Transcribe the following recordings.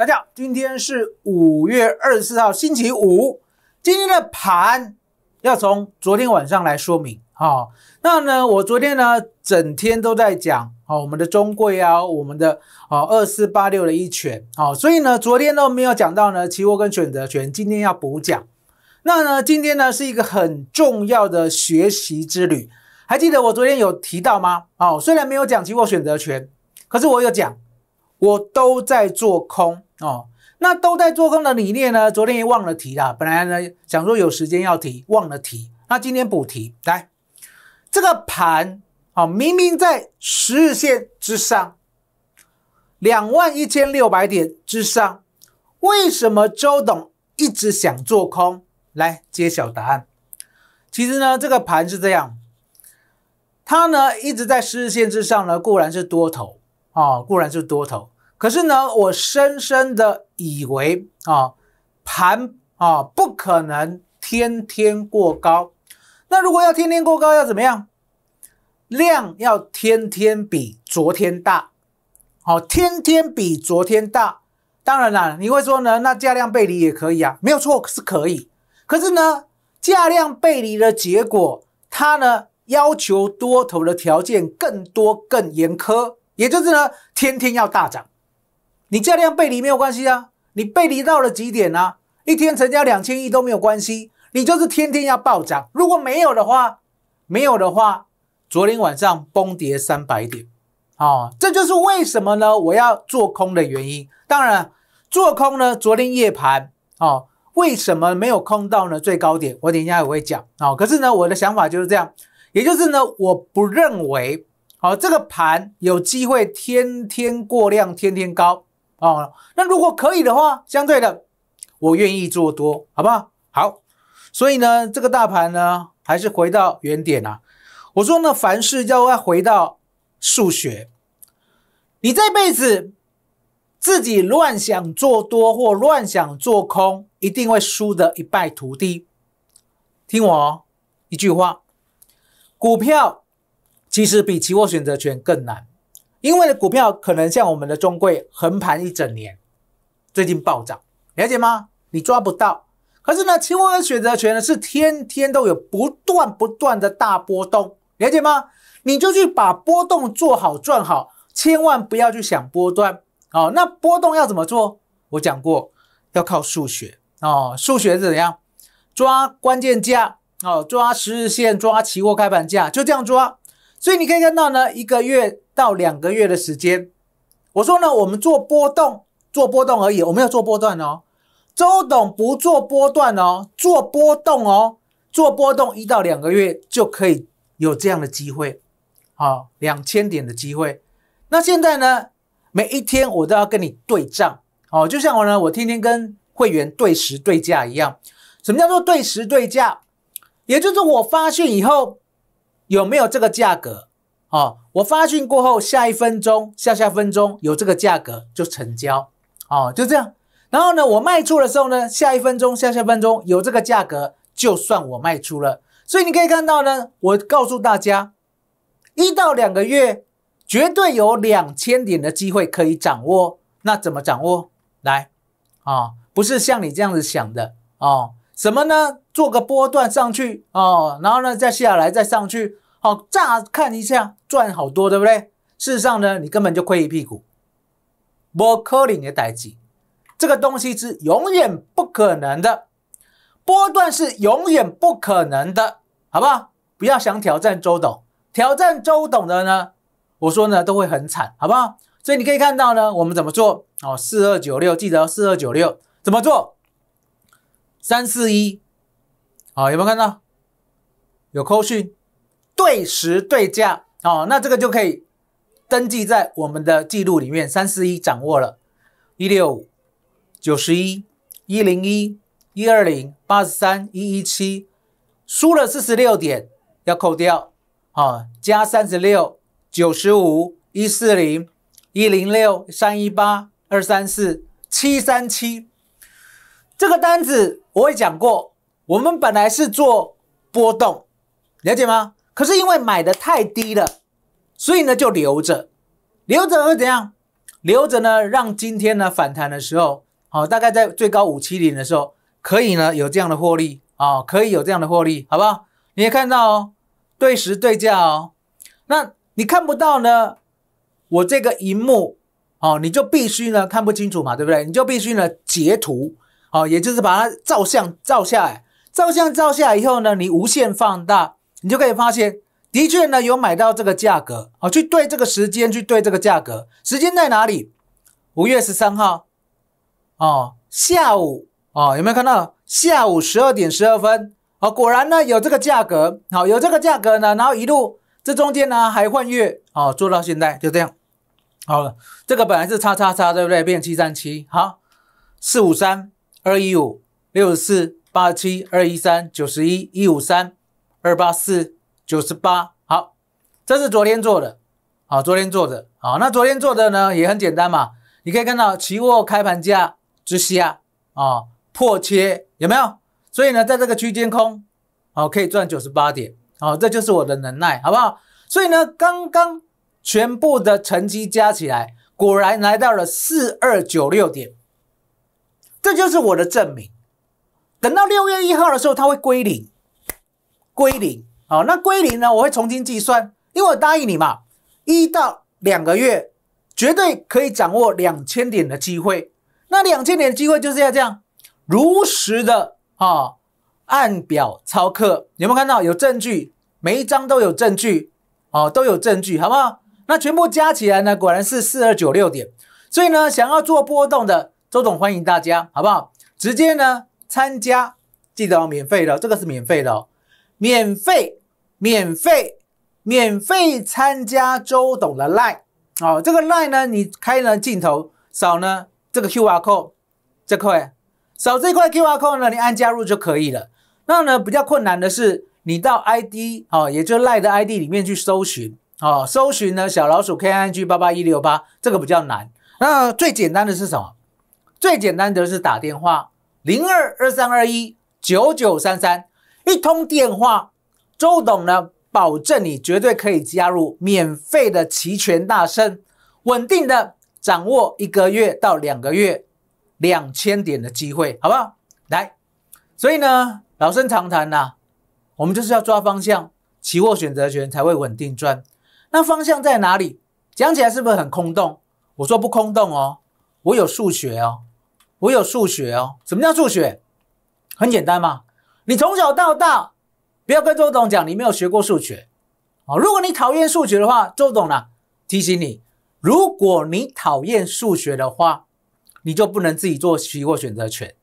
大家好，今天是五月二十四号，星期五。今天的盘要从昨天晚上来说明哦。那呢，我昨天呢整天都在讲哦，我们的中贵啊，我们的哦二四八六的一拳哦，所以呢，昨天都没有讲到呢期货跟选择权，今天要补讲。那呢，今天呢是一个很重要的学习之旅。还记得我昨天有提到吗？哦，虽然没有讲期货选择权，可是我有讲。我都在做空哦，那都在做空的理念呢？昨天也忘了提了，本来呢想说有时间要提，忘了提。那今天补提来，这个盘哦，明明在十日线之上，两万一千六百点之上，为什么周董一直想做空？来揭晓答案。其实呢，这个盘是这样，它呢一直在十日线之上呢，固然是多头。啊，固然是多头，可是呢，我深深的以为啊，盘啊不可能天天过高。那如果要天天过高，要怎么样？量要天天比昨天大，好，天天比昨天大。当然啦，你会说呢，那价量背离也可以啊，没有错是可以。可是呢，价量背离的结果，它呢要求多头的条件更多更严苛。也就是呢，天天要大涨，你价量背离没有关系啊，你背离到了极点啊，一天成交两千亿都没有关系，你就是天天要暴涨。如果没有的话，没有的话，昨天晚上崩跌三百点，哦，这就是为什么呢？我要做空的原因。当然，做空呢，昨天夜盘，哦，为什么没有空到呢最高点？我等一下也会讲啊。可是呢，我的想法就是这样，也就是呢，我不认为。好，这个盘有机会天天过量，天天高啊。那如果可以的话，相对的，我愿意做多，好不好？好，所以呢，这个大盘呢，还是回到原点啊。我说呢，凡事要要回到数学。你这辈子自己乱想做多或乱想做空，一定会输得一败涂地。听我一句话，股票。其实比期货选择权更难，因为股票可能像我们的中贵横盘一整年，最近暴涨，了解吗？你抓不到。可是呢，期货和选择权呢是天天都有不断不断的大波动，了解吗？你就去把波动做好赚好，千万不要去想波段哦。那波动要怎么做？我讲过，要靠数学哦。数学是怎样？抓关键价哦，抓十日线，抓期货开盘价，就这样抓。所以你可以看到呢，一个月到两个月的时间，我说呢，我们做波动，做波动而已，我们要做波段哦，周董不做波段哦，做波动哦，做波动一到两个月就可以有这样的机会，好，两千点的机会。那现在呢，每一天我都要跟你对账，哦，就像我呢，我天天跟会员对时对价一样。什么叫做对时对价？也就是我发现以后。有没有这个价格？哦，我发讯过后，下一分钟、下下分钟有这个价格就成交，哦，就这样。然后呢，我卖出的时候呢，下一分钟、下下分钟有这个价格就算我卖出了。所以你可以看到呢，我告诉大家，一到两个月绝对有两千点的机会可以掌握。那怎么掌握？来，啊，不是像你这样子想的，哦，什么呢？做个波段上去，哦，然后呢，再下来，再上去。好，乍看一下赚好多，对不对？事实上呢，你根本就亏一屁股。波科林也代忌，这个东西是永远不可能的，波段是永远不可能的，好不好？不要想挑战周董，挑战周董的呢，我说呢都会很惨，好不好？所以你可以看到呢，我们怎么做？哦，四二九六，记得四二九六怎么做？三四一，好，有没有看到？有扣讯。对时对价哦，那这个就可以登记在我们的记录里面。三四一掌握了，一六五九十一一零一一二零八十三一一七输了四十六点要扣掉啊，加三十六九十五一四零一零六三一八二三四七三七这个单子我也讲过，我们本来是做波动，了解吗？可是因为买的太低了，所以呢就留着，留着会怎样？留着呢，让今天呢反弹的时候，好，大概在最高五七零的时候，可以呢有这样的获利啊，可以有这样的获利，好不好？你也看到哦，对时对价哦。那你看不到呢，我这个荧幕哦，你就必须呢看不清楚嘛，对不对？你就必须呢截图哦，也就是把它照相照下，来，照相照下来以后呢，你无限放大。你就可以发现，的确呢有买到这个价格，啊，去对这个时间，去对这个价格，时间在哪里？五月十三号，哦，下午，哦，有没有看到？下午十二点十二分，哦，果然呢有这个价格，好有这个价格呢，然后一路这中间呢还换月，哦，做到现在就这样，好了，这个本来是叉叉叉，对不对？变七三七，好，四五三二一五六十四八七二一三九十一一五三。二八四九十八，好，这是昨天做的，好，昨天做的，好，那昨天做的呢也很简单嘛，你可以看到期货开盘价之下，啊，破切有没有？所以呢，在这个区间空，好，可以赚九十八点，好，这就是我的能耐，好不好？所以呢，刚刚全部的成绩加起来，果然来到了四二九六点，这就是我的证明。等到六月一号的时候，它会归零。归零，好，那归零呢？我会重新计算，因为我答应你嘛，一到两个月绝对可以掌握两千点的机会。那两千点的机会就是要这样如实的啊，按表操课，有没有看到？有证据，每一张都有证据，哦，都有证据，好不好？那全部加起来呢，果然是四二九六点。所以呢，想要做波动的周总，欢迎大家，好不好？直接呢参加，记得哦，免费的，这个是免费的。免费，免费，免费参加周董的 live 哦！这个 live 呢，你开了镜头，扫呢这个 QR code 这块，扫这块 QR code 呢，你按加入就可以了。那呢比较困难的是，你到 ID 哦，也就赖的 ID 里面去搜寻哦，搜寻呢小老鼠 KING 八八一六八，这个比较难。那最简单的是什么？最简单的是打电话零二二三二一九九三三。一通电话，周董呢保证你绝对可以加入免费的期权大生，稳定的掌握一个月到两个月两千点的机会，好不好？来，所以呢，老生常谈呐，我们就是要抓方向，期货选择权才会稳定赚。那方向在哪里？讲起来是不是很空洞？我说不空洞哦，我有数学哦，我有数学哦。什么叫数学？很简单嘛。你从小到大，不要跟周董讲你没有学过数学，啊，如果你讨厌数学的话，周董呢提醒你，如果你讨厌数学的话，你就不能自己做期货选择权，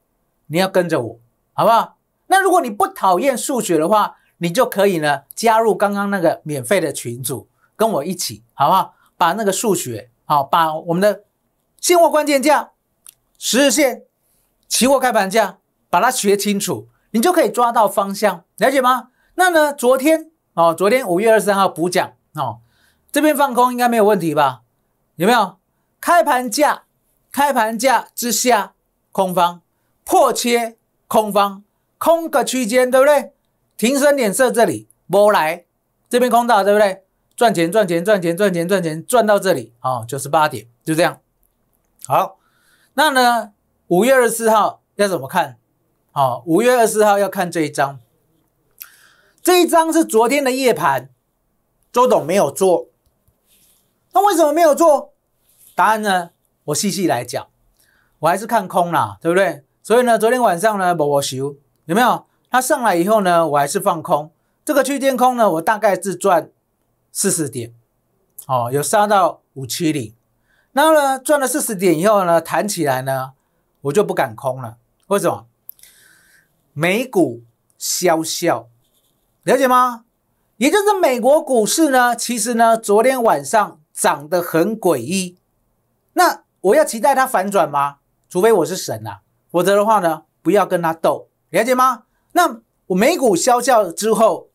你要跟着我，好不好？那如果你不讨厌数学的话，你就可以呢加入刚刚那个免费的群组，跟我一起，好不好？把那个数学，好，把我们的现货关键价、十日线、期货开盘价，把它学清楚。你就可以抓到方向，了解吗？那呢？昨天哦，昨天五月二十三号补讲哦，这边放空应该没有问题吧？有没有？开盘价，开盘价之下，空方破切，空方空个区间，对不对？停损点设这里，摸来这边空到，对不对？赚钱赚钱赚钱赚钱赚钱赚到这里，哦，九十八点，就这样。好，那呢？五月二十四号要怎么看？哦，五月二十号要看这一张，这一张是昨天的夜盘，周董没有做，那为什么没有做？答案呢，我细细来讲。我还是看空啦，对不对？所以呢，昨天晚上呢，我修有没有？它上来以后呢，我还是放空这个区间空呢，我大概是赚四十点，哦，有杀到五七零，然后呢，赚了四十点以后呢，弹起来呢，我就不敢空了，为什么？美股萧萧，了解吗？也就是美国股市呢，其实呢，昨天晚上涨得很诡异。那我要期待它反转吗？除非我是神啊，否则的话呢，不要跟它斗，了解吗？那我美股萧萧之后，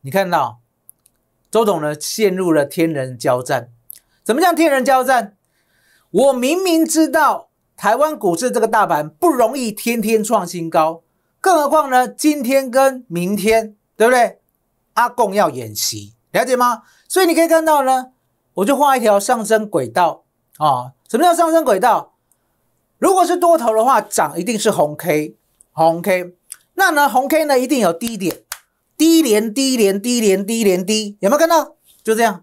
你看到周总呢，陷入了天人交战。怎么叫天人交战？我明明知道台湾股市这个大盘不容易天天创新高。更何况呢？今天跟明天，对不对？阿贡要演习，了解吗？所以你可以看到呢，我就画一条上升轨道啊。什么叫上升轨道？如果是多头的话，涨一定是红 K，红 K。那呢，红 K 呢一定有低点，低连低连低连低连低，有没有看到？就这样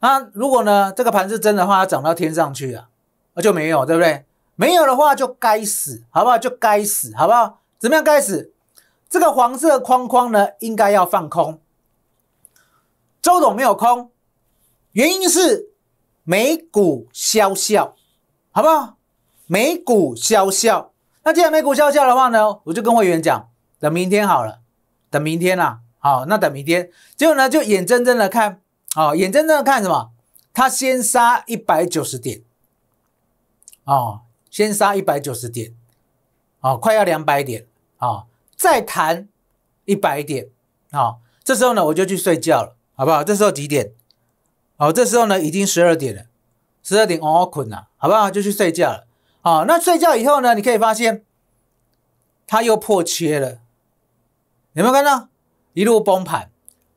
啊。如果呢这个盘是真的话，涨到天上去了，那就没有，对不对？没有的话就该死，好不好？就该死，好不好？怎么样？开始，这个黄色框框呢，应该要放空。周董没有空，原因是美股萧萧，好不好？美股萧萧。那既然美股萧萧的话呢，我就跟会员讲，等明天好了，等明天啦。好，那等明天。结果呢，就眼睁睁的看，哦，眼睁睁的看什么？他先杀一百九十点，哦，先杀一百九十点。哦，快要两百点啊！再弹一百点啊！这时候呢，我就去睡觉了，好不好？这时候几点？哦，这时候呢已经十二点了，十二点哦，困了，好不好？就去睡觉了。好，那睡觉以后呢，你可以发现它又破切了，有没有看到？一路崩盘。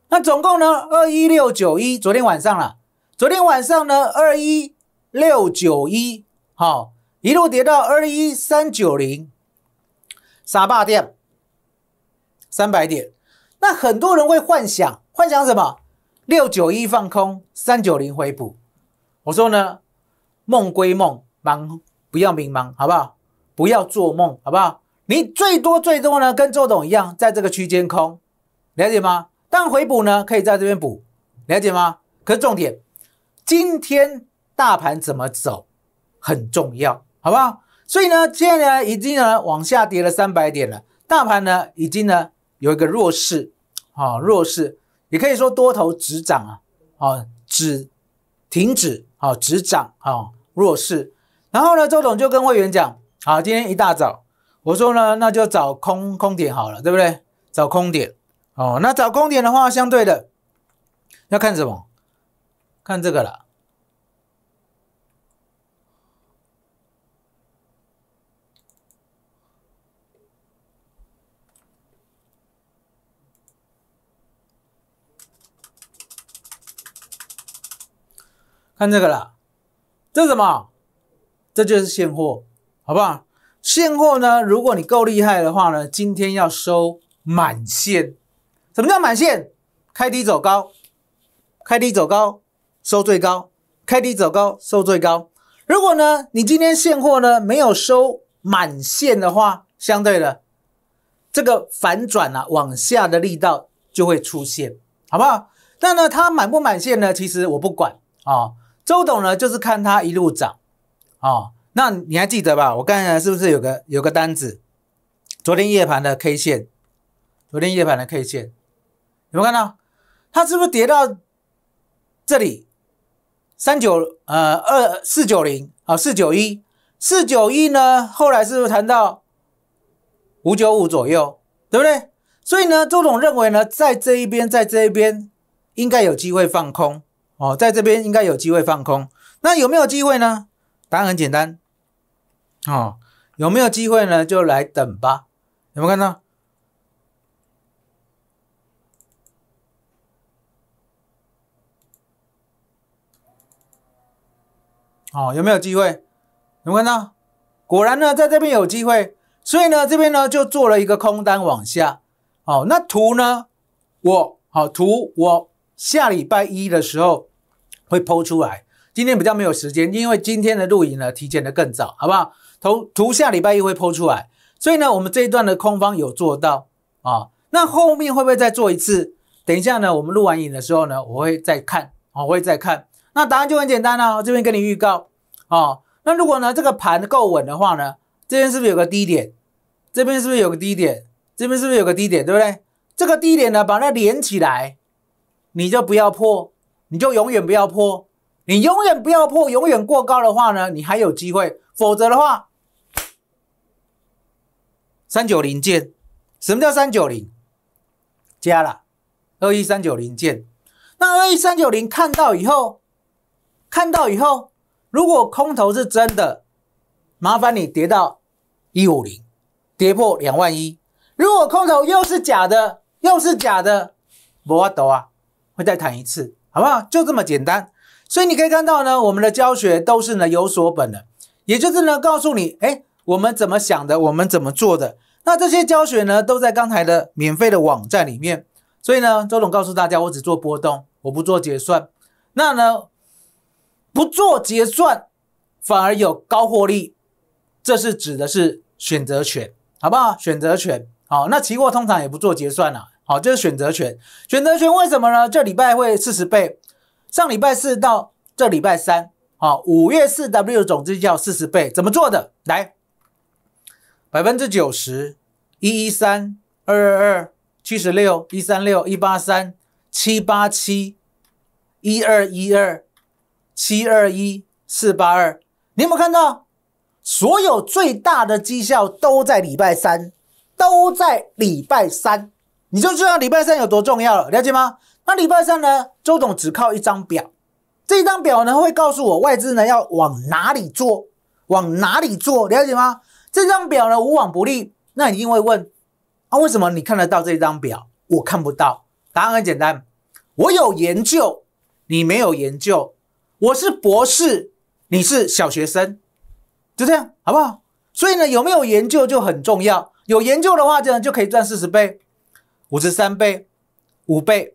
那总共呢，二一六九一，昨天晚上了。昨天晚上呢，二一六九一，好，一路跌到二一三九零。傻爸点，三百点，那很多人会幻想，幻想什么？六九一放空，三九零回补。我说呢，梦归梦，盲不要迷茫，好不好？不要做梦，好不好？你最多最多呢，跟周董一样，在这个区间空，了解吗？但回补呢，可以在这边补，了解吗？可是重点，今天大盘怎么走很重要，好不好？所以呢，现在呢，已经呢往下跌了三百点了，大盘呢，已经呢有一个弱势啊，弱势，也可以说多头止涨啊，啊止，停止啊止涨啊弱势。然后呢，周总就跟会员讲，啊今天一大早，我说呢，那就找空空点好了，对不对？找空点，哦，那找空点的话，相对的要看什么？看这个了。看这个了，这是什么？这就是现货，好不好？现货呢，如果你够厉害的话呢，今天要收满线。什么叫满线？开低走高，开低走高收最高，开低走高收最高。如果呢，你今天现货呢没有收满线的话，相对的这个反转啊往下的力道就会出现，好不好？那呢，它满不满线呢？其实我不管啊。周董呢，就是看它一路涨，啊，那你还记得吧？我刚才是不是有个有个单子？昨天夜盘的 K 线，昨天夜盘的 K 线，有没有看到？它是不是跌到这里？三九呃二四九零啊四九一四九一呢？后来是不是谈到五九五左右，对不对？所以呢，周董认为呢，在这一边在这一边应该有机会放空。哦，在这边应该有机会放空，那有没有机会呢？答案很简单，哦，有没有机会呢？就来等吧。有没有看到？哦，有没有机会？有没有看到？果然呢，在这边有机会，所以呢，这边呢就做了一个空单往下。哦，那图呢？我好图，我下礼拜一的时候。会剖出来。今天比较没有时间，因为今天的录影呢提前的更早，好不好？图图下礼拜一会剖出来，所以呢，我们这一段的空方有做到啊。那后面会不会再做一次？等一下呢，我们录完影的时候呢，我会再看，我会再看。那答案就很简单啊，这边跟你预告啊。那如果呢这个盘够稳的话呢，这边是不是有个低点？这边是不是有个低点？这边是不是有个低点？对不对？这个低点呢，把它连起来，你就不要破。你就永远不要破，你永远不要破，永远过高的话呢，你还有机会；否则的话，三九零见。什么叫三九零？加了二一三九零见。那二一三九零看到以后，看到以后，如果空头是真的，麻烦你跌到一五零，跌破两万一。如果空头又是假的，又是假的，不要抖啊，会再弹一次。好不好？就这么简单。所以你可以看到呢，我们的教学都是呢有所本的，也就是呢告诉你，哎，我们怎么想的，我们怎么做的。那这些教学呢都在刚才的免费的网站里面。所以呢，周总告诉大家，我只做波动，我不做结算。那呢，不做结算，反而有高获利。这是指的是选择权，好不好？选择权，好。那期货通常也不做结算了。好，就是选择权。选择权为什么呢？这礼拜会四十倍。上礼拜四到这礼拜三，好，五月四 W 总绩效四十倍，怎么做的？来，百分之九十一一三二二二七十六一三六一八三七八七一二一二七二一四八二。你有没有看到？所有最大的绩效都在礼拜三，都在礼拜三。你就知道礼拜三有多重要了，了解吗？那礼拜三呢？周董只靠一张表，这张表呢会告诉我外资呢要往哪里做，往哪里做，了解吗？这张表呢无往不利。那你一定会问，啊，为什么你看得到这张表，我看不到？答案很简单，我有研究，你没有研究。我是博士，你是小学生，就这样，好不好？所以呢，有没有研究就很重要。有研究的话，这样就可以赚四十倍。五十三倍、五倍、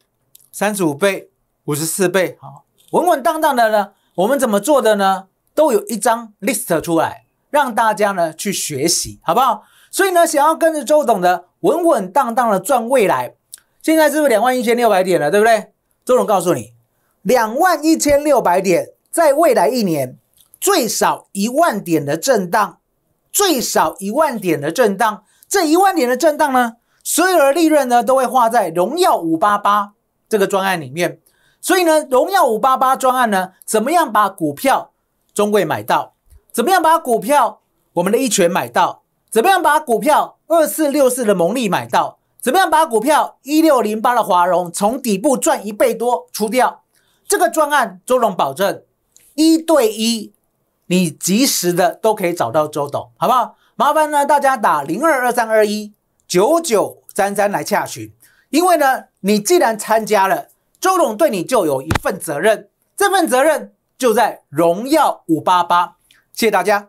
三十五倍、五十四倍，好，稳稳当当的呢。我们怎么做的呢？都有一张 list 出来，让大家呢去学习，好不好？所以呢，想要跟着周董的稳稳当当的赚未来，现在是不是两万一千六百点了，对不对？周董告诉你，两万一千六百点，在未来一年最少一万点的震荡，最少一万点的震荡，这一万点的震荡呢？所有的利润呢，都会花在荣耀五八八这个专案里面。所以呢，荣耀五八八专案呢，怎么样把股票中位买到？怎么样把股票我们的一拳买到？怎么样把股票二四六四的蒙利买到？怎么样把股票一六零八的华融从底部赚一倍多出掉？这个专案，周总保证一对一，你及时的都可以找到周董，好不好？麻烦呢，大家打零二二三二一。九九三三来洽询，因为呢，你既然参加了，周总对你就有一份责任，这份责任就在荣耀五八八。谢谢大家。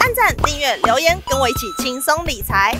按赞、订阅、留言，跟我一起轻松理财。